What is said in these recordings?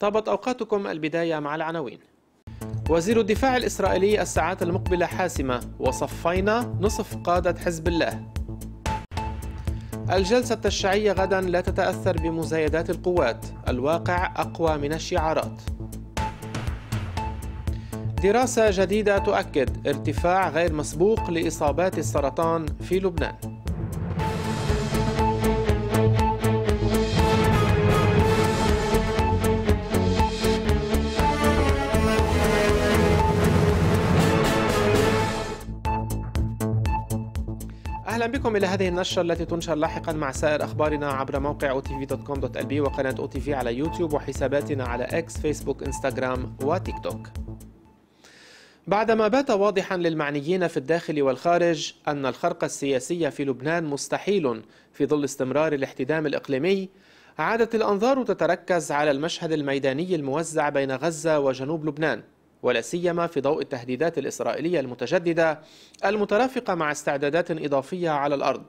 طابت أوقاتكم البداية مع العناوين وزير الدفاع الإسرائيلي الساعات المقبلة حاسمة وصفينا نصف قادة حزب الله الجلسة التشريعية غدا لا تتأثر بمزايدات القوات الواقع أقوى من الشعارات دراسة جديدة تؤكد ارتفاع غير مسبوق لإصابات السرطان في لبنان أهلا بكم إلى هذه النشرة التي تنشر لاحقا مع سائر أخبارنا عبر موقع otv.com.lb وقناة otv على يوتيوب وحساباتنا على إكس فيسبوك إنستغرام وتيك توك بعدما بات واضحا للمعنيين في الداخل والخارج أن الخرق السياسي في لبنان مستحيل في ظل استمرار الاحتدام الإقليمي عادت الأنظار تتركز على المشهد الميداني الموزع بين غزة وجنوب لبنان ولا سيما في ضوء التهديدات الإسرائيلية المتجددة المترافقة مع استعدادات إضافية على الأرض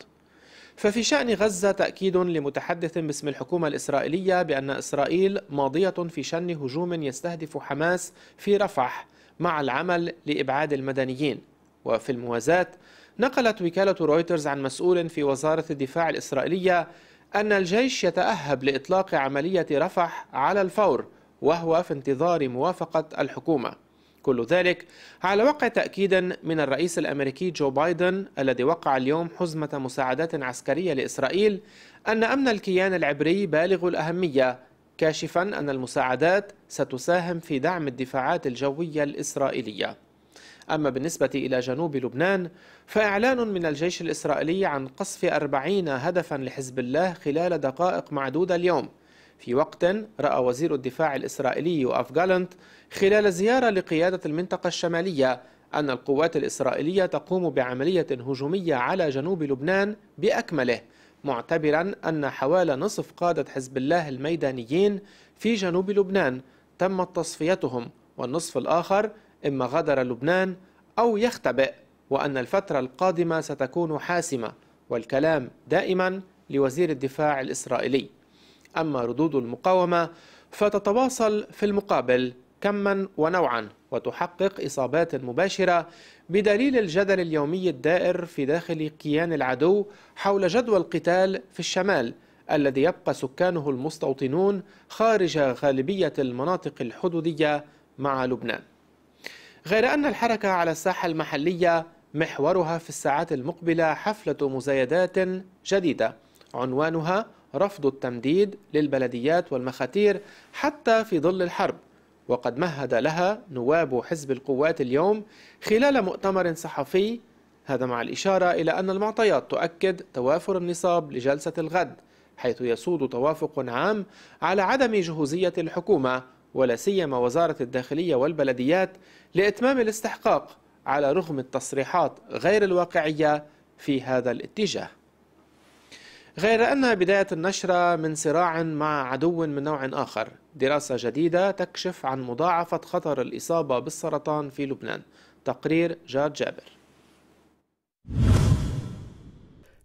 ففي شأن غزة تأكيد لمتحدث باسم الحكومة الإسرائيلية بأن إسرائيل ماضية في شن هجوم يستهدف حماس في رفح مع العمل لإبعاد المدنيين وفي الموازاة نقلت وكالة رويترز عن مسؤول في وزارة الدفاع الإسرائيلية أن الجيش يتأهب لإطلاق عملية رفح على الفور وهو في انتظار موافقة الحكومة كل ذلك على وقع تأكيدا من الرئيس الأمريكي جو بايدن الذي وقع اليوم حزمة مساعدات عسكرية لإسرائيل أن أمن الكيان العبري بالغ الأهمية كاشفا أن المساعدات ستساهم في دعم الدفاعات الجوية الإسرائيلية أما بالنسبة إلى جنوب لبنان فإعلان من الجيش الإسرائيلي عن قصف أربعين هدفا لحزب الله خلال دقائق معدودة اليوم في وقت رأى وزير الدفاع الإسرائيلي اف جالنت خلال زيارة لقيادة المنطقة الشمالية أن القوات الإسرائيلية تقوم بعملية هجومية على جنوب لبنان بأكمله معتبرا أن حوالي نصف قادة حزب الله الميدانيين في جنوب لبنان تمت تصفيتهم والنصف الآخر إما غادر لبنان أو يختبئ وأن الفترة القادمة ستكون حاسمة والكلام دائما لوزير الدفاع الإسرائيلي أما ردود المقاومة فتتواصل في المقابل كما ونوعا وتحقق إصابات مباشرة بدليل الجدل اليومي الدائر في داخل كيان العدو حول جدوى القتال في الشمال الذي يبقى سكانه المستوطنون خارج غالبية المناطق الحدودية مع لبنان غير أن الحركة على الساحة المحلية محورها في الساعات المقبلة حفلة مزايدات جديدة عنوانها رفض التمديد للبلديات والمخاتير حتى في ظل الحرب وقد مهد لها نواب حزب القوات اليوم خلال مؤتمر صحفي هذا مع الإشارة إلى أن المعطيات تؤكد توافر النصاب لجلسة الغد حيث يسود توافق عام على عدم جهوزية الحكومة ولا سيما وزارة الداخلية والبلديات لإتمام الاستحقاق على رغم التصريحات غير الواقعية في هذا الاتجاه غير أنها بداية النشرة من صراع مع عدو من نوع آخر دراسة جديدة تكشف عن مضاعفة خطر الإصابة بالسرطان في لبنان تقرير جاد جابر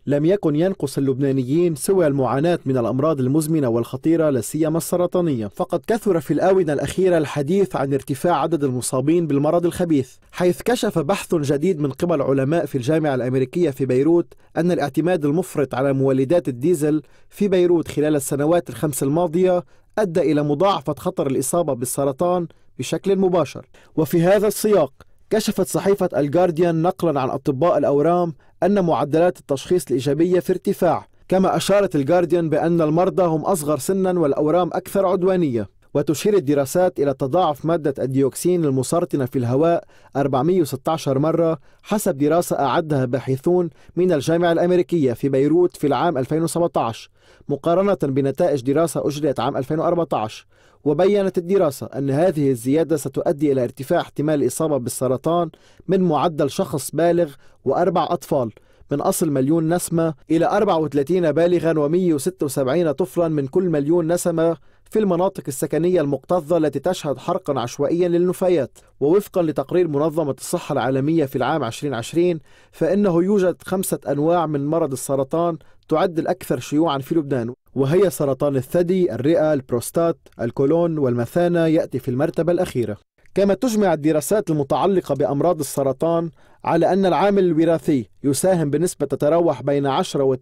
لم يكن ينقص اللبنانيين سوى المعاناة من الأمراض المزمنة والخطيرة لا سيما السرطانية، فقد كثر في الآونة الأخيرة الحديث عن ارتفاع عدد المصابين بالمرض الخبيث، حيث كشف بحث جديد من قبل علماء في الجامعة الأمريكية في بيروت أن الاعتماد المفرط على مولدات الديزل في بيروت خلال السنوات الخمس الماضية أدى إلى مضاعفة خطر الإصابة بالسرطان بشكل مباشر، وفي هذا السياق كشفت صحيفة الجارديان نقلا عن أطباء الأورام أن معدلات التشخيص الإيجابية في ارتفاع كما أشارت الجارديان بأن المرضى هم أصغر سنا والأورام أكثر عدوانية وتشير الدراسات إلى تضاعف مادة الديوكسين المسرطنة في الهواء 416 مرة حسب دراسة أعدها باحثون من الجامعة الأمريكية في بيروت في العام 2017 مقارنة بنتائج دراسة أجريت عام 2014 وبينت الدراسة أن هذه الزيادة ستؤدي إلى ارتفاع احتمال الإصابة بالسرطان من معدل شخص بالغ وأربع أطفال من أصل مليون نسمة إلى 34 بالغا و176 طفلا من كل مليون نسمة في المناطق السكنية المكتظة التي تشهد حرقا عشوائيا للنفايات ووفقا لتقرير منظمة الصحة العالمية في العام 2020 فإنه يوجد خمسة أنواع من مرض السرطان تعد الأكثر شيوعا في لبنان وهي سرطان الثدي، الرئة، البروستات، الكولون والمثانة يأتي في المرتبة الأخيرة كما تجمع الدراسات المتعلقة بأمراض السرطان على أن العامل الوراثي يساهم بنسبة تتراوح بين 10 و 30%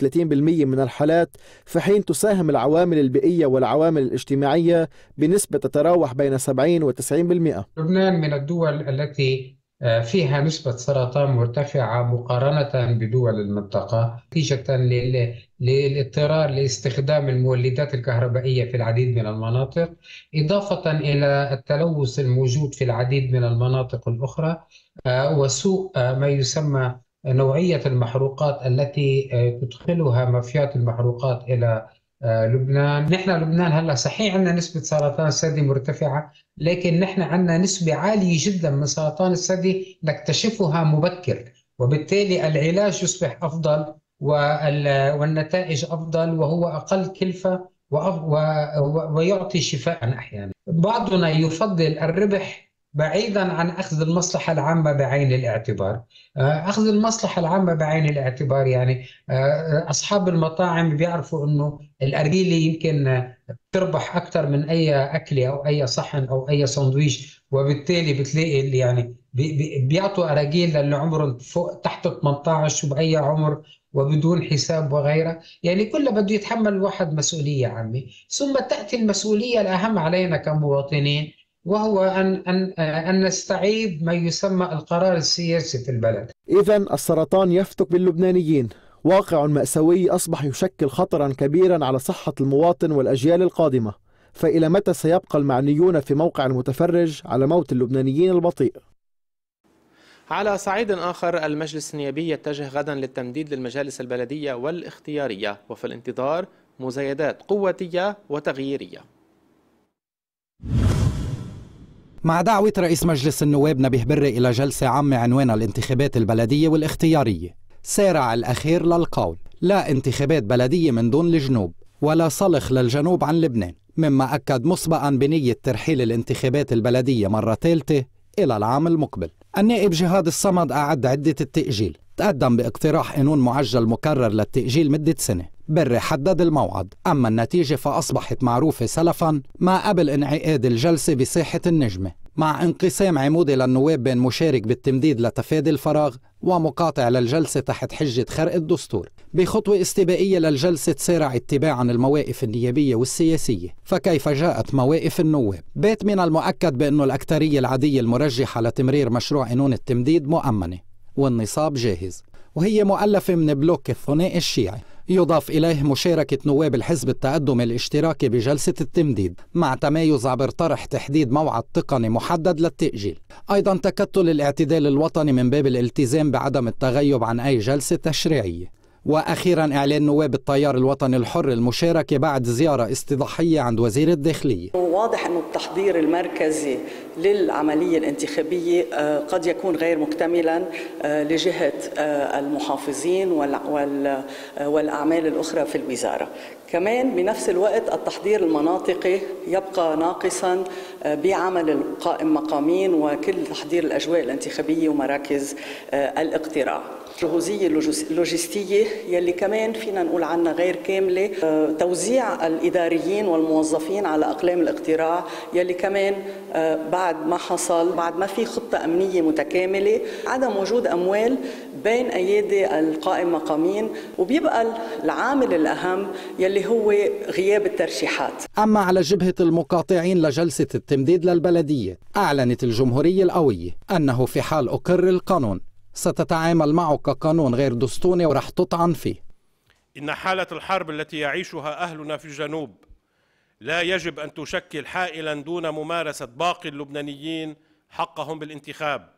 من الحالات في حين تساهم العوامل البيئية والعوامل الاجتماعية بنسبة تتراوح بين 70 و 90% لبنان من الدول التي آه، فيها نسبة سرطان مرتفعة مقارنة بدول المنطقة نتيجة للاضطرار لاستخدام المولدات الكهربائية في العديد من المناطق إضافة إلى التلوث الموجود في العديد من المناطق الأخرى آه، وسوء آه، ما يسمى نوعية المحروقات التي تدخلها مافيات المحروقات إلى آه، لبنان نحن لبنان هلا صحيح عندنا نسبة سرطان الثدي مرتفعة لكن نحن عندنا نسبة عالية جدا من سرطان الثدي نكتشفها مبكر وبالتالي العلاج يصبح أفضل والنتائج أفضل وهو أقل كلفة ويعطي شفاء أحيانا بعضنا يفضل الربح بعيدا عن اخذ المصلحه العامه بعين الاعتبار آه، اخذ المصلحه العامه بعين الاعتبار يعني آه، اصحاب المطاعم بيعرفوا انه الارجيله يمكن تربح اكثر من اي اكله او اي صحن او اي سندويش وبالتالي بتلاقي اللي يعني بيعطوا اراجيل للي عمرهم فوق تحت 18 وباي عمر وبدون حساب وغيره يعني كله بده يتحمل الواحد مسؤوليه عمي ثم تاتي المسؤوليه الاهم علينا كمواطنين وهو أن أن أن نستعيد ما يسمى القرار السياسي في البلد. إذا السرطان يفتك باللبنانيين، واقع مأساوي أصبح يشكل خطرا كبيرا على صحة المواطن والأجيال القادمة. فإلى متى سيبقى المعنيون في موقع المتفرج على موت اللبنانيين البطيء؟ على صعيد آخر المجلس النيابي يتجه غدا للتمديد للمجالس البلدية والاختيارية وفي الانتظار مزايدات قوتية وتغييرية مع دعوة رئيس مجلس النواب نبيه بري إلى جلسة عامة عنوانها الانتخابات البلدية والاختيارية سارع الأخير للقول لا انتخابات بلدية من دون الجنوب ولا صلخ للجنوب عن لبنان مما أكد مسبقا بنية ترحيل الانتخابات البلدية مرة ثالثة إلى العام المقبل النائب جهاد الصمد أعد عدة التأجيل تقدم باقتراح قانون معجل مكرر للتأجيل مدة سنة بري حدد الموعد أما النتيجة فأصبحت معروفة سلفا ما قبل انعقاد الجلسة بساحة النجمة مع انقسام عمودي للنواب بين مشارك بالتمديد لتفادي الفراغ ومقاطع للجلسة تحت حجة خرق الدستور بخطوة استبائية للجلسة تسارع اتباعا المواقف النيابية والسياسية فكيف جاءت مواقف النواب؟ بات من المؤكد بأن الأكثرية العادية المرجحة لتمرير مشروع قانون التمديد مؤمنة والنصاب جاهز وهي مؤلفة من بلوك الثنائي الشيعي يضاف إليه مشاركة نواب الحزب التقدم الاشتراكي بجلسة التمديد مع تمايز عبر طرح تحديد موعد تقني محدد للتأجيل أيضا تكتل الاعتدال الوطني من باب الالتزام بعدم التغيب عن أي جلسة تشريعية واخيرا اعلان نواب الطيار الوطني الحر المشاركه بعد زياره استضاحيه عند وزير الداخليه. واضح أن التحضير المركزي للعمليه الانتخابيه آه، قد يكون غير مكتملا آه، لجهه آه، المحافظين والاعمال الاخرى في الوزاره، كمان بنفس الوقت التحضير المناطقي يبقى ناقصا آه، بعمل القائم مقامين وكل تحضير الاجواء الانتخابيه ومراكز آه، الاقتراع. الجهوزيه اللوجستيه يلي كمان فينا نقول عنها غير كامله آه، توزيع الاداريين والموظفين على اقلام الاقتراع يلي كمان بعد ما حصل بعد ما في خطه امنيه متكامله عدم وجود اموال بين ايادي القائم مقامين وبيبقى العامل الاهم يلي اللي هو غياب الترشيحات أما على جبهة المقاطعين لجلسة التمديد للبلدية أعلنت الجمهورية القوية أنه في حال أقر القانون ستتعامل معه كقانون غير دستوني ورح تطعن فيه إن حالة الحرب التي يعيشها أهلنا في الجنوب لا يجب أن تشكل حائلا دون ممارسة باقي اللبنانيين حقهم بالانتخاب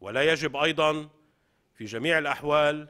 ولا يجب أيضا في جميع الأحوال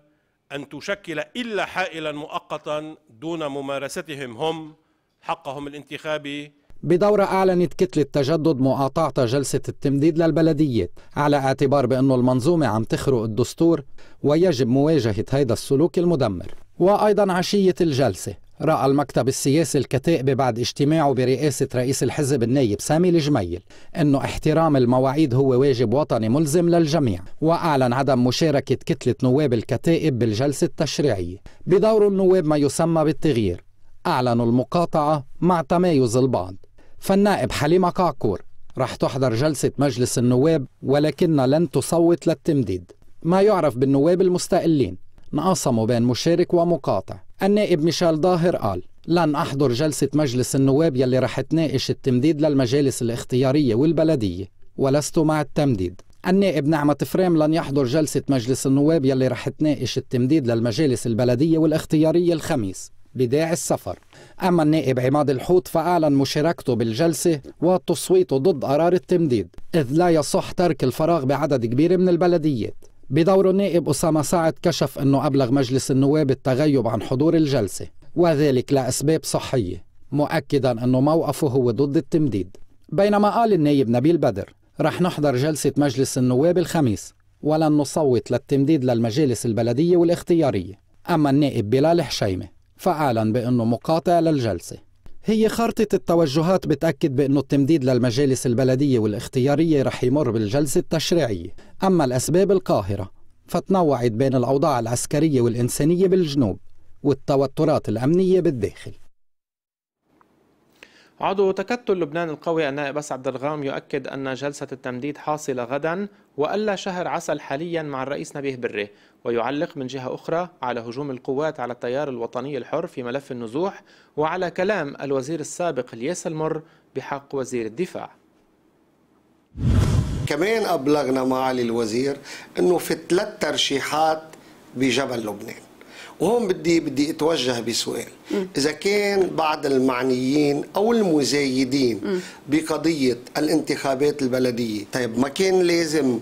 أن تشكل إلا حائلا مؤقتا دون ممارستهم هم حقهم الانتخابي بدورة أعلنت كتلة تجدد مقاطعة جلسة التمديد للبلديات على اعتبار بأنه المنظومة عم تخرق الدستور ويجب مواجهة هيدا السلوك المدمر وأيضا عشية الجلسة رأى المكتب السياسي الكتائب بعد اجتماعه برئاسة رئيس الحزب النايب سامي الجميل أنه احترام المواعيد هو واجب وطني ملزم للجميع وأعلن عدم مشاركة كتلة نواب الكتائب بالجلسة التشريعية بدور النواب ما يسمى بالتغيير أعلنوا المقاطعة مع تمايز البعض فالنائب حليمة قعقور رح تحضر جلسة مجلس النواب ولكنها لن تصوت للتمديد ما يعرف بالنواب المستقلين انقسموا بين مشارك ومقاطع النائب ميشيل ظاهر قال لن أحضر جلسة مجلس النواب يلي رح تناقش التمديد للمجالس الاختيارية والبلدية ولست مع التمديد النائب نعمة فريم لن يحضر جلسة مجلس النواب يلي رح تناقش التمديد للمجالس البلدية والاختيارية الخميس بداع السفر أما النائب عماد الحوت فأعلن مشاركته بالجلسة وتصويته ضد قرار التمديد إذ لا يصح ترك الفراغ بعدد كبير من البلديات بدوره النائب أسامة سعد كشف أنه أبلغ مجلس النواب التغيب عن حضور الجلسة وذلك لأسباب صحية مؤكدا أنه موقفه هو ضد التمديد بينما قال النائب نبيل بدر رح نحضر جلسة مجلس النواب الخميس ولن نصوت للتمديد للمجالس البلدية والاختيارية أما النائب بلال حشيمة فأعلن بأنه مقاطع للجلسة هي خارطة التوجهات بتأكد بأنه التمديد للمجالس البلدية والاختيارية رح يمر بالجلسة التشريعية أما الأسباب القاهرة فتنوعت بين الأوضاع العسكرية والإنسانية بالجنوب والتوترات الأمنية بالداخل عضو تكتل لبنان القوي النائب بس عبد الغام يؤكد أن جلسة التمديد حاصلة غدا وألا شهر عسل حاليا مع الرئيس نبيه بري ويعلق من جهة أخرى على هجوم القوات على التيار الوطني الحر في ملف النزوح وعلى كلام الوزير السابق الياس المر بحق وزير الدفاع كمان أبلغنا معالي الوزير أنه في ثلاث ترشيحات بجبل لبنان وهون بدي بدي اتوجه بسؤال اذا كان بعض المعنيين او المزايدين بقضيه الانتخابات البلديه طيب ما كان لازم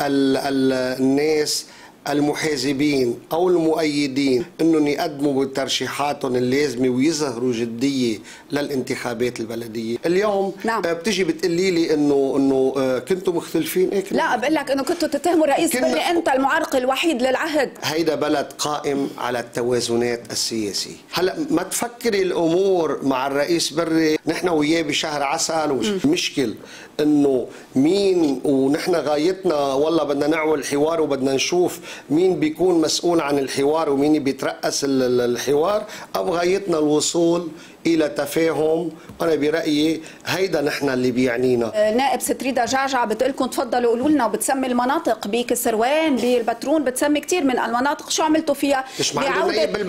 الـ الـ الناس المحازبين او المؤيدين انهم يقدموا بترشيحاتهم اللازمه ويظهروا جديه للانتخابات البلديه، اليوم نعم. آه، بتجي بتقولي لي انه انه آه، كنتوا مختلفين إيه كنت لا بقول لك انه كنتوا تتهموا رئيس كنا... بري انت المعرق الوحيد للعهد هيدا بلد قائم على التوازنات السياسيه، هلا ما تفكري الامور مع الرئيس بري نحن وياه بشهر عسل ومشكل انه مين ونحن غايتنا والله بدنا نعمل حوار وبدنا نشوف مين بيكون مسؤول عن الحوار ومين بيترأس الحوار او غايتنا الوصول الى تفاهم انا برايي هيدا نحن اللي بيعنينا آه، نائب ست ريدا جعجع لكم تفضلوا قولوا لنا وبتسمي المناطق بكسروان بالبترون بتسمي كثير من المناطق شو عملتوا فيها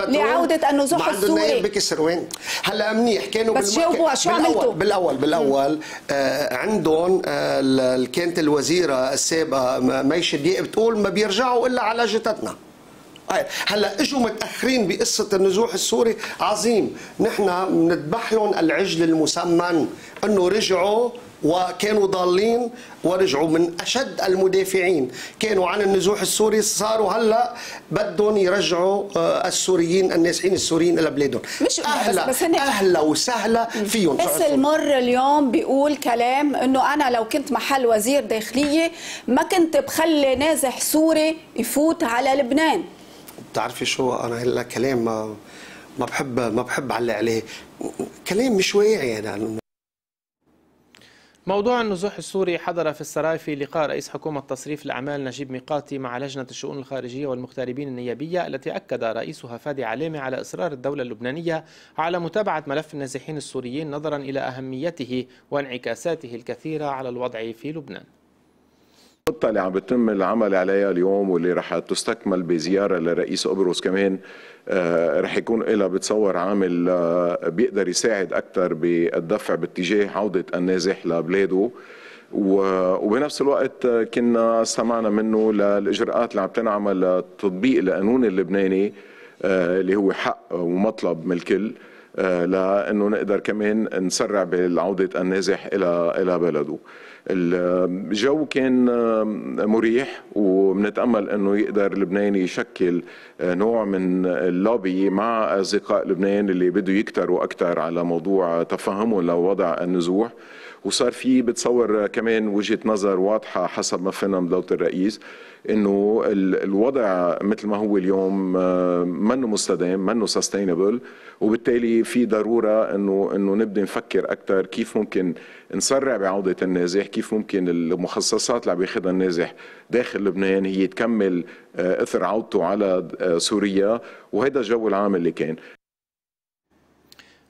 لعوده النزوح السوري بكسروان هلا منيح كانوا بس بالمك... شو بالأول عملتوا بالاول بالاول آه عندهم آه كانت الوزيره السابقه ميشي دي بتقول ما بيرجعوا الا على جتتنا طيب، هلا اجوا متاخرين بقصه النزوح السوري عظيم، نحن بنذبح لهم العجل المسمن انه رجعوا وكانوا ضالين ورجعوا من اشد المدافعين كانوا عن النزوح السوري صاروا هلا بدهم يرجعوا آه، السوريين النازحين السوريين الى بلادهم مش اهلا بس, بس اهلا وسهلا فيهم بس المر اليوم بيقول كلام انه انا لو كنت محل وزير داخليه ما كنت بخلي نازح سوري يفوت على لبنان بتعرفي شو انا هلا كلام ما ما بحب ما بحب علق عليه كلام مش واعي يعني موضوع النزوح السوري حضر في السراي في لقاء رئيس حكومة تصريف الأعمال نجيب ميقاتي مع لجنة الشؤون الخارجية والمغتربين النيابية التي أكد رئيسها فادي علامي على إصرار الدولة اللبنانية على متابعة ملف النازحين السوريين نظرا إلى أهميته وانعكاساته الكثيرة على الوضع في لبنان الخطه اللي عم بتم العمل عليها اليوم واللي رح تستكمل بزياره لرئيس قبرص كمان آه، رح يكون لها بتصور عامل آه، بيقدر يساعد اكثر بالدفع باتجاه عوده النازح لبلاده وبنفس الوقت آه، كنا استمعنا منه للاجراءات اللي عم تنعمل لتطبيق القانون اللبناني اللي هو حق ومطلب من الكل لانه نقدر كمان نسرع بالعوده النازح الى الى بلده. الجو كان مريح وبنتامل انه يقدر لبنان يشكل آه، نوع من اللوبي مع اصدقاء لبنان اللي بده يكتروا اكثر على موضوع تفهمهم لوضع النزوح وصار في بتصور كمان وجهه نظر واضحه حسب ما فهمنا من دوله الرئيس انه الوضع مثل ما هو اليوم آه، منه مستدام منه سستينبل وبالتالي في ضروره انه انه نبدا نفكر اكثر كيف ممكن نسرع بعوده النازح كيف ممكن المخصصات اللي عم ياخذها النازح داخل لبنان هي تكمل آه، اثر عودته على آه، سوريا وهذا الجو العام اللي كان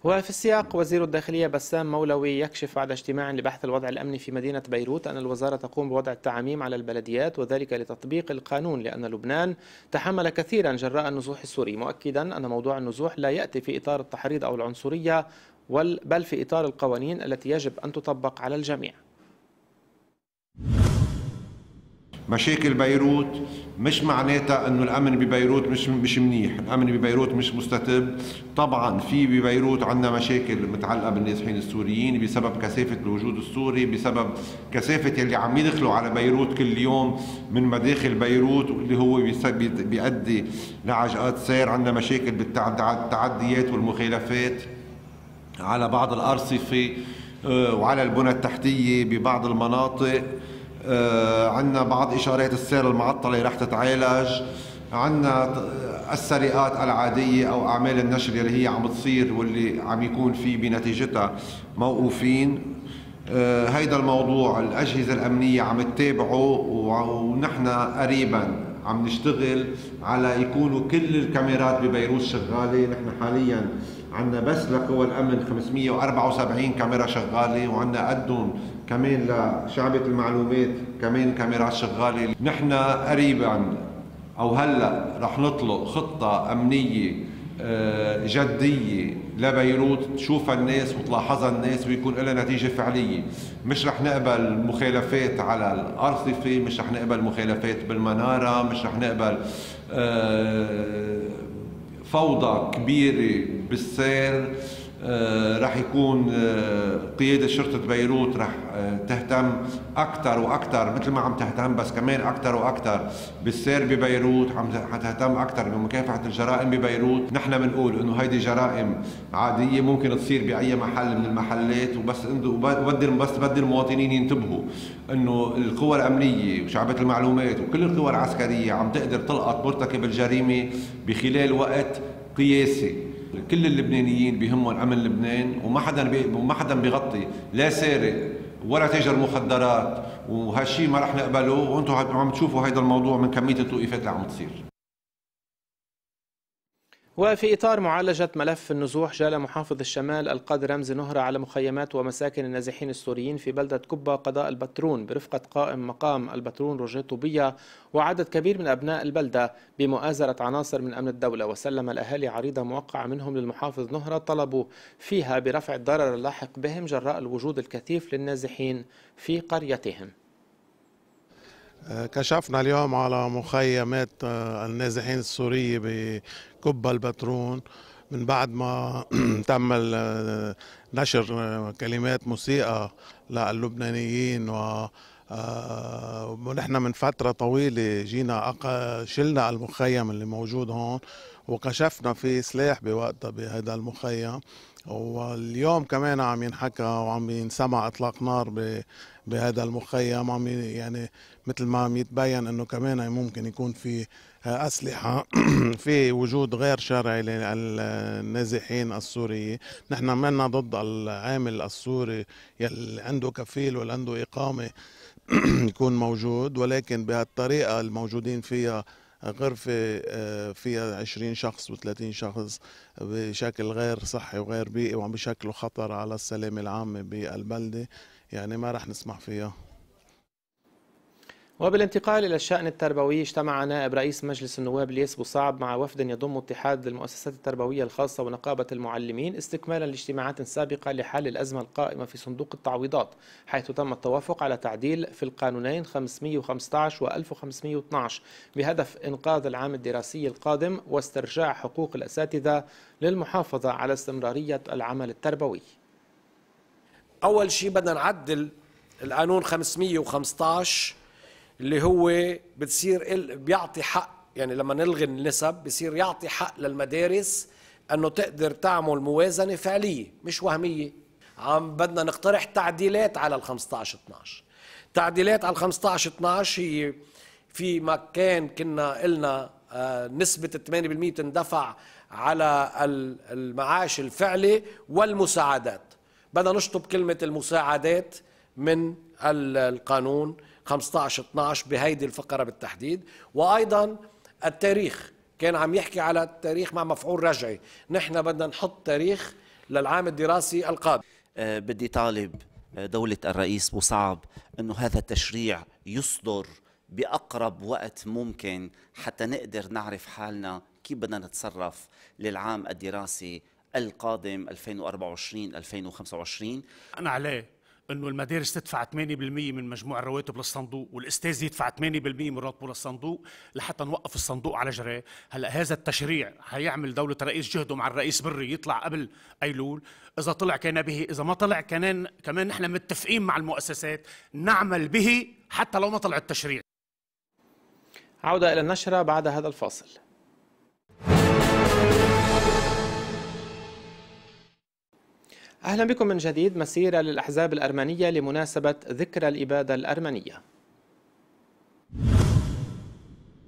وفي السياق وزير الداخلية بسام مولوي يكشف بعد اجتماع لبحث الوضع الأمني في مدينة بيروت أن الوزارة تقوم بوضع التعاميم على البلديات وذلك لتطبيق القانون لأن لبنان تحمل كثيرا جراء النزوح السوري مؤكدا أن موضوع النزوح لا يأتي في إطار التحريض أو العنصرية بل في إطار القوانين التي يجب أن تطبق على الجميع مشاكل بيروت مش معناتها انه الامن ببيروت مش مش منيح، الامن ببيروت مش مستتب، طبعا في ببيروت عندنا مشاكل متعلقه بالنازحين السوريين بسبب كثافه الوجود السوري، بسبب كثافه اللي عم يدخلوا على بيروت كل يوم من مداخل بيروت واللي هو بيؤدي لعجقات سير، عندنا مشاكل بالتعديات والمخالفات على بعض الارصفه آه، وعلى البنى التحتيه ببعض المناطق آه، عندنا بعض إشارات السير المعطلة رح تتعالج عندنا السرقات العادية أو أعمال النشر اللي هي عم تصير واللي عم يكون في بنتيجتها موقوفين آه، هيدا الموضوع الأجهزة الأمنية عم تتابعه ونحن قريبا عم نشتغل على يكونوا كل الكاميرات ببيروت شغالة نحن حاليا عندنا بس لقوى الأمن 574 كاميرا شغالة وعندنا قدهم كمان لشعبة المعلومات كمان كاميرات شغالة نحن قريبا أو هلأ رح نطلق خطة أمنية آه، جدية لبيروت تشوفها الناس وتلاحظها الناس ويكون لها نتيجة فعلية مش رح نقبل مخالفات على الأرصفة مش رح نقبل مخالفات بالمنارة مش رح نقبل آه، فوضى كبيرة بالسير آه، راح يكون آه، قياده شرطه بيروت راح آه، تهتم اكثر واكثر مثل ما عم تهتم بس كمان اكثر واكثر بالسير ببيروت عم تهتم اكثر بمكافحه الجرائم ببيروت نحن بنقول انه هيدي جرائم عاديه ممكن تصير باي محل من المحلات وبس بدي بس بدي المواطنين ينتبهوا انه القوى الامنيه وشعبات المعلومات وكل القوى العسكريه عم تقدر تلقط مرتكب الجريمه بخلال وقت قياسي كل اللبنانيين بهمهم امن لبنان وما حدا وما حدا بيغطي لا سارق ولا تاجر مخدرات وهالشيء ما رح نقبله وانتم عم تشوفوا هذا الموضوع من كميه التوقيفات اللي عم تصير وفي إطار معالجة ملف النزوح جال محافظ الشمال القاد رمزي نهرة على مخيمات ومساكن النازحين السوريين في بلدة كبة قضاء البترون برفقة قائم مقام البترون روجيه طوبية وعدد كبير من أبناء البلدة بمؤازرة عناصر من أمن الدولة وسلم الأهالي عريضة موقعة منهم للمحافظ نهرة طلبوا فيها برفع الضرر اللاحق بهم جراء الوجود الكثيف للنازحين في قريتهم كشفنا اليوم على مخيمات آه، النازحين السورية بكبة البترون من بعد ما تم آه، نشر آه، كلمات موسيقى للبنانيين و ونحن من فترة طويلة جينا أق... شلنا المخيم اللي موجود هون وكشفنا في سلاح بوقتها بهذا المخيم واليوم كمان عم ينحكى وعم ينسمع اطلاق نار بهذا المخيم عم يعني مثل ما عم يتبين انه كمان ممكن يكون في اسلحه في وجود غير شرعي للنازحين السوريين نحن منا ضد العامل السوري يلي عنده كفيل واللي عنده اقامه يكون موجود ولكن بهالطريقه الموجودين فيها غرفة آه، فيها 20 شخص و30 شخص بشكل غير صحي وغير بيئي وعم بشكله خطر على السلامة العامة بالبلدة يعني ما رح نسمح فيها وبالانتقال إلى الشأن التربوي اجتمع نائب رئيس مجلس النواب ليس صعب مع وفد يضم اتحاد المؤسسات التربوية الخاصة ونقابة المعلمين استكمالا لاجتماعات سابقة لحل الأزمة القائمة في صندوق التعويضات حيث تم التوافق على تعديل في القانونين 515 و 1512 بهدف إنقاذ العام الدراسي القادم واسترجاع حقوق الأساتذة للمحافظة على استمرارية العمل التربوي أول شيء بدنا نعدل القانون 515 اللي هو بتصير بيعطي حق يعني لما نلغي النسب بصير يعطي حق للمدارس انه تقدر تعمل موازنه فعليه مش وهميه عم بدنا نقترح تعديلات على ال 15 12 تعديلات على ال 15 12 هي في مكان كنا قلنا آه، نسبة 8% تندفع على المعاش الفعلي والمساعدات بدنا نشطب كلمة المساعدات من القانون 15 12 بهيدي الفقره بالتحديد وايضا التاريخ كان عم يحكي على التاريخ مع مفعول رجعي نحن بدنا نحط تاريخ للعام الدراسي القادم أه بدي طالب دولة الرئيس مصعب أنه هذا التشريع يصدر بأقرب وقت ممكن حتى نقدر نعرف حالنا كيف بدنا نتصرف للعام الدراسي القادم 2024 2025 انا عليه انه المدارس تدفع 8% من مجموع الرواتب للصندوق والاستاذ يدفع 8% من راتبه للصندوق لحتى نوقف الصندوق على جراه هلا هذا التشريع حيعمل دوله رئيس جهده مع الرئيس بري يطلع قبل ايلول اذا طلع كان به اذا ما طلع كمان كمان نحن متفقين مع المؤسسات نعمل به حتى لو ما طلع التشريع عوده الى النشره بعد هذا الفاصل أهلا بكم من جديد مسيرة للأحزاب الأرمنية لمناسبة ذكرى الإبادة الأرمنية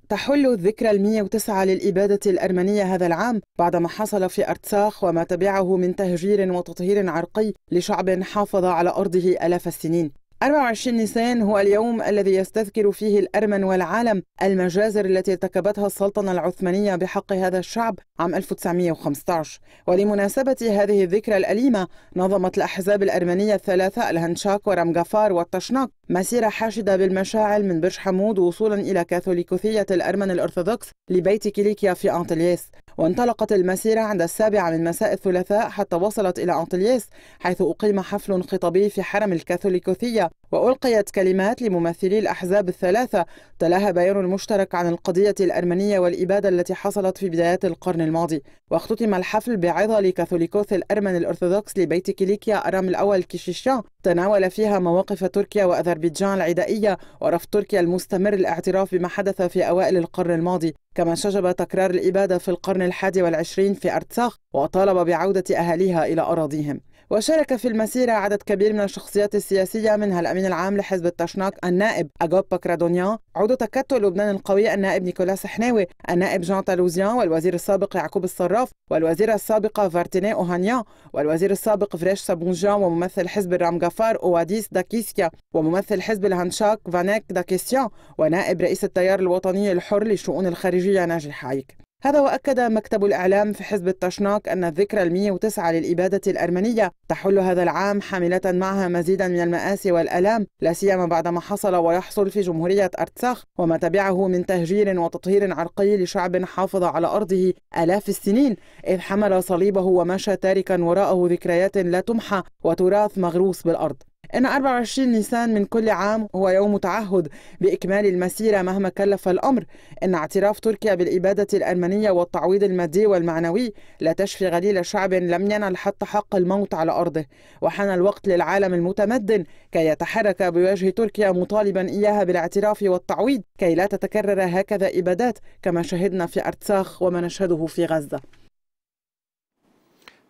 تحل الذكرى المية وتسعة للإبادة الأرمنية هذا العام بعد ما حصل في أرتساخ وما تبعه من تهجير وتطهير عرقي لشعب حافظ على أرضه آلاف السنين 24 نيسان هو اليوم الذي يستذكر فيه الأرمن والعالم المجازر التي ارتكبتها السلطنة العثمانية بحق هذا الشعب عام 1915 ولمناسبة هذه الذكرى الأليمة نظمت الأحزاب الأرمنية الثلاثة الهنشاك ورمغفار والتشنق مسيرة حاشدة بالمشاعل من برج حمود وصولا إلى كاثوليكوثية الأرمن الأرثوذكس لبيت كيليكيا في أنتلياس وانطلقت المسيرة عند السابعة من مساء الثلاثاء حتى وصلت إلى أنطلياس حيث أقيم حفل خطابي في حرم الكاثوليكوثية وألقيت كلمات لممثلي الأحزاب الثلاثة تلاها بيان مشترك عن القضية الأرمنية والإبادة التي حصلت في بدايات القرن الماضي واختتم الحفل بعظة لكاثوليكوس الأرمن الأرثوذكس لبيت كيليكيا أرام الأول كيشيشان تناول فيها مواقف تركيا وأذربيجان العدائية ورفض تركيا المستمر الاعتراف بما حدث في أوائل القرن الماضي كما شجب تكرار الإبادة في القرن الحادي والعشرين في أرتساخ وطالب بعودة أهاليها إلى أراضيهم وشارك في المسيرة عدد كبير من الشخصيات السياسية منها الأمين العام لحزب التشناك النائب أجوب باكرادونيان عضو تكتل لبنان القوي النائب نيكولاس حناوي النائب جان تالوزيان والوزير السابق يعقوب الصراف والوزيرة السابقة فارتيني أوهانيان والوزير السابق فريش سابونجان وممثل حزب الرام أواديس داكيسيا وممثل حزب الهانشاك فانيك داكيسيان ونائب رئيس التيار الوطني الحر للشؤون الخارجية ناجي حايك هذا وأكد مكتب الإعلام في حزب التشناك أن الذكرى المية وتسعة للإبادة الأرمنية تحل هذا العام حاملة معها مزيدا من المآسي والألام لا سيما بعد ما حصل ويحصل في جمهورية أرتساخ وما تبعه من تهجير وتطهير عرقي لشعب حافظ على أرضه آلاف السنين إذ حمل صليبه ومشى تاركا وراءه ذكريات لا تمحى وتراث مغروس بالأرض أن 24 نيسان من كل عام هو يوم تعهد بإكمال المسيرة مهما كلف الأمر أن اعتراف تركيا بالإبادة الألمانية والتعويض المادي والمعنوي لا تشفي غليل شعب لم ينل حتى حق الموت على أرضه وحان الوقت للعالم المتمدن كي يتحرك بوجه تركيا مطالبا إياها بالاعتراف والتعويض كي لا تتكرر هكذا إبادات كما شهدنا في أرتساخ وما نشهده في غزة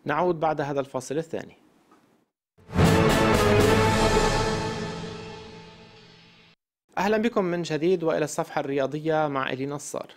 نعود بعد هذا الفاصل الثاني أهلا بكم من جديد وإلى الصفحة الرياضية مع إلي نصار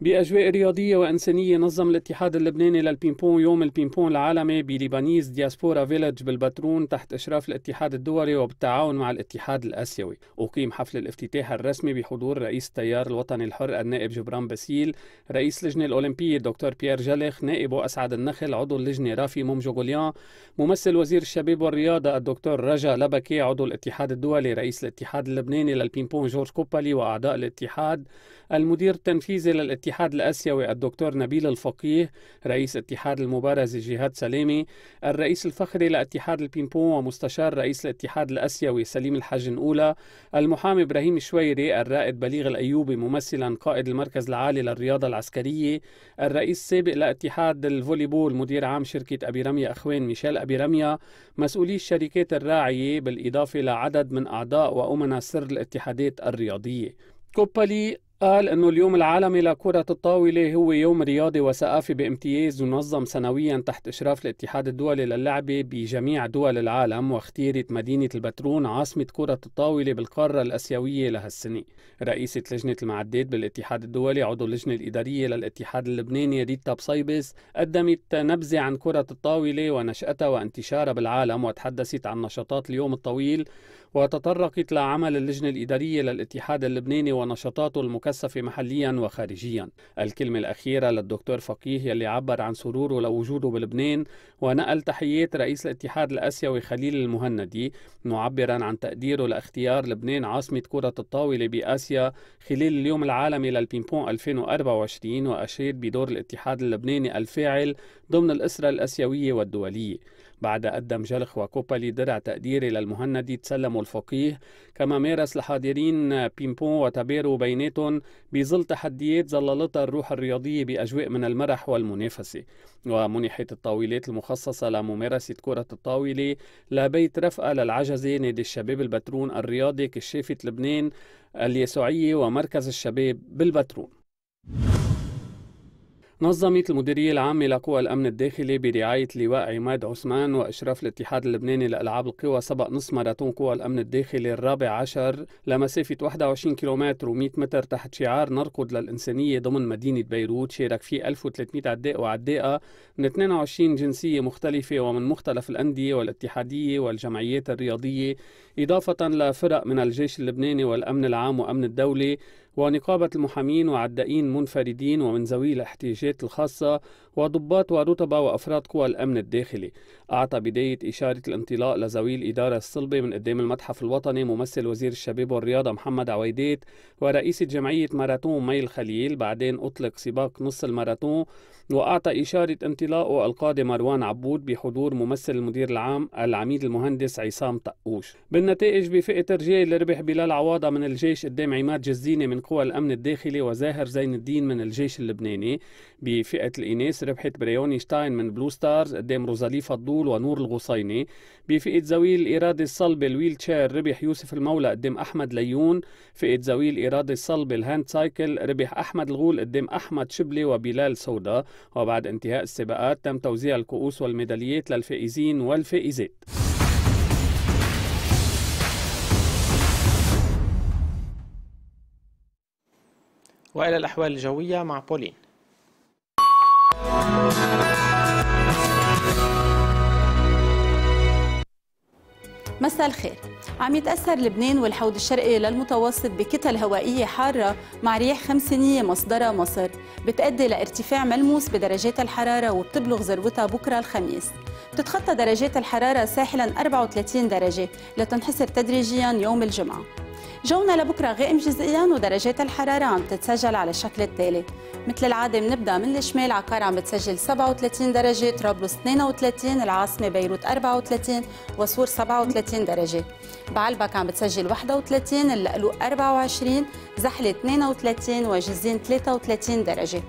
بأجواء رياضية وإنسانية نظم الاتحاد اللبناني للبينبون يوم البينبون العالمي بليبانيز دياسبورا فيلج بالبترون تحت إشراف الاتحاد الدولي وبالتعاون مع الاتحاد الآسيوي أقيم حفل الافتتاح الرسمي بحضور رئيس التيار الوطني الحر النائب جبران باسيل رئيس لجنة الأولمبية دكتور بيير جلخ نائبه أسعد النخل عضو اللجنة رافي مومجوغوليان ممثل وزير الشباب والرياضة الدكتور رجا لبكي عضو الاتحاد الدولي رئيس الاتحاد اللبناني للبينبون جورج كوبالي وأعضاء الاتحاد المدير التنفيذي للاتحاد الاتحاد الآسيوي الدكتور نبيل الفقيه رئيس اتحاد المبارزة جهاد سلامي الرئيس الفخري لاتحاد البينبون ومستشار رئيس الاتحاد الآسيوي سليم الحج الاولى المحامي إبراهيم شويري الرائد بليغ الأيوبي ممثلا قائد المركز العالي للرياضة العسكرية الرئيس السابق لاتحاد الفوليبول مدير عام شركة أبي رمية أخوان ميشيل أبي رمية مسؤولي الشركات الراعية بالإضافة لعدد من أعضاء وأمنا سر الاتحادات الرياضية كوبالي قال أنه اليوم العالمي لكرة الطاولة هو يوم رياضي وثقافي بامتياز ينظم سنويا تحت إشراف الاتحاد الدولي للعبة بجميع دول العالم واختيرت مدينة البترون عاصمة كرة الطاولة بالقارة الأسيوية لهالسنة رئيسة لجنة المعدات بالاتحاد الدولي عضو اللجنة الإدارية للاتحاد اللبناني ريتا بصيبس قدمت نبذة عن كرة الطاولة ونشأتها وانتشارها بالعالم وتحدثت عن نشاطات اليوم الطويل وتطرقت لعمل اللجنة الإدارية للاتحاد اللبناني ونشاطاته المكثفة محليا وخارجيا الكلمة الأخيرة للدكتور فقيه يلي عبر عن سروره لوجوده بلبنان ونقل تحيات رئيس الاتحاد الأسيوي خليل المهندي معبرا عن تقديره لاختيار لبنان عاصمة كرة الطاولة بآسيا خلال اليوم العالمي للبينبون 2024 وأشاد بدور الاتحاد اللبناني الفاعل ضمن الأسرة الأسيوية والدولية بعد أدى مجلخ وكوبالي درع تقديري للمهندي تسلموا الفقيه كما مارس الحاضرين بيمبون وتبيرو بيناتهم بظل تحديات ظللتها الروح الرياضية بأجواء من المرح والمنافسة ومنحت الطاولات المخصصة لممارسة كرة الطاولة لبيت رفقة للعجزة نادي الشباب البترون الرياضي كشافة لبنان اليسوعية ومركز الشباب بالبترون نظمت المديرية العامة لقوى الأمن الداخلي برعاية لواء عماد عثمان وإشراف الاتحاد اللبناني لألعاب القوى سبق نصف ماراثون قوى الأمن الداخلي الرابع عشر لمسافة 21 كيلومتر و100 متر تحت شعار نركض للإنسانية ضمن مدينة بيروت شارك فيه 1300 عداء وعداءة من 22 جنسية مختلفة ومن مختلف الأندية والاتحادية والجمعيات الرياضية إضافة لفرق من الجيش اللبناني والأمن العام وأمن الدولة ونقابة المحامين وعدائين منفردين ومن ذوي الاحتياجات الخاصة وضباط ورتبة وأفراد قوى الأمن الداخلي أعطى بداية إشارة الانطلاق لذوي الإدارة الصلبة من قدام المتحف الوطني ممثل وزير الشباب والرياضة محمد عويدات ورئيسة جمعية ماراثون مي الخليل بعدين أطلق سباق نص الماراثون وأعطى إشارة انطلاقه القاضي مروان عبود بحضور ممثل المدير العام العميد المهندس عصام طقوش بالنتائج بفئة رجال ربح بلال عواضة من الجيش قدام عماد جزينة من قوى الأمن الداخلي وزاهر زين الدين من الجيش اللبناني بفئة الإناث ربحت بريوني شتاين من بلو ستارز قدام روزالي فضول ونور الغصيني بفئة زويل الإرادة الصلبة الويل تشير ربح يوسف المولى قدام أحمد ليون فئة زويل الإرادة الصلبة الهاند سايكل ربح أحمد الغول قدام أحمد شبلي وبلال سودا وبعد انتهاء السباقات تم توزيع الكؤوس والميداليات للفائزين والفائزات وإلى الأحوال الجوية مع بولين مساء الخير عم يتأثر لبنان والحوض الشرقي للمتوسط بكتل هوائية حارة مع رياح خمسينية مصدرها مصر بتأدي لارتفاع ملموس بدرجات الحرارة وبتبلغ ذروتها بكرة الخميس بتتخطى درجات الحرارة ساحلا 34 درجة لتنحسر تدريجيا يوم الجمعة جونا لبكره غائم جزئيا ودرجات الحراره عم تتسجل على الشكل التالي مثل العاده بنبدا من الشمال عكار عم بتسجل 37 درجه طرابلس 32 العاصمه بيروت 34 وصور 37 درجه بعلبك عم بتسجل 31 اللقلوق 24 زحله 32 وجزين 33 درجه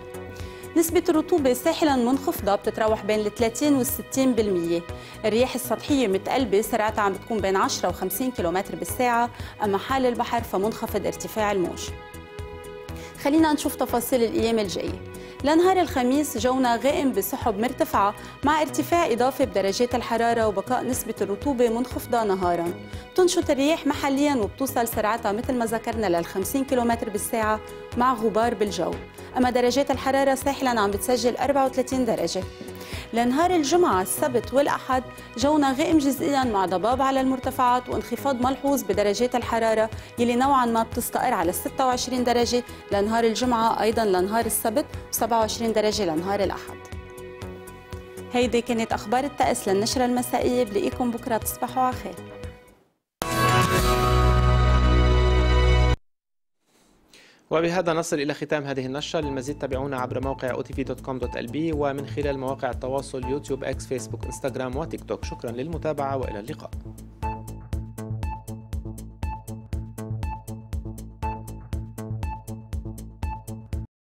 نسبة الرطوبة ساحلا منخفضة بتتراوح بين ال 30 وال 60% الرياح السطحية متقلبة سرعتها عم بتكون بين 10 و 50 كم بالساعة أما حال البحر فمنخفض ارتفاع الموج خلينا نشوف تفاصيل الأيام الجاية لنهار الخميس جونا غائم بسحب مرتفعة مع ارتفاع إضافي بدرجات الحرارة وبقاء نسبة الرطوبة منخفضة نهارا تنشط الرياح محليا وبتوصل سرعتها مثل ما ذكرنا لل 50 كم بالساعة مع غبار بالجو أما درجات الحرارة ساحلا عم بتسجل 34 درجة لنهار الجمعة السبت والأحد جونا غائم جزئيا مع ضباب على المرتفعات وانخفاض ملحوظ بدرجات الحرارة يلي نوعا ما بتستقر على 26 درجة لنهار الجمعة أيضا لنهار السبت و27 درجة لنهار الأحد هيدي كانت أخبار الطقس للنشرة المسائية بلاقيكم بكرة تصبحوا على خير وبهذا نصل إلى ختام هذه النشرة للمزيد تابعونا عبر موقع otv.com.lb ومن خلال مواقع التواصل يوتيوب اكس فيسبوك انستغرام وتيك توك شكرا للمتابعة وإلى اللقاء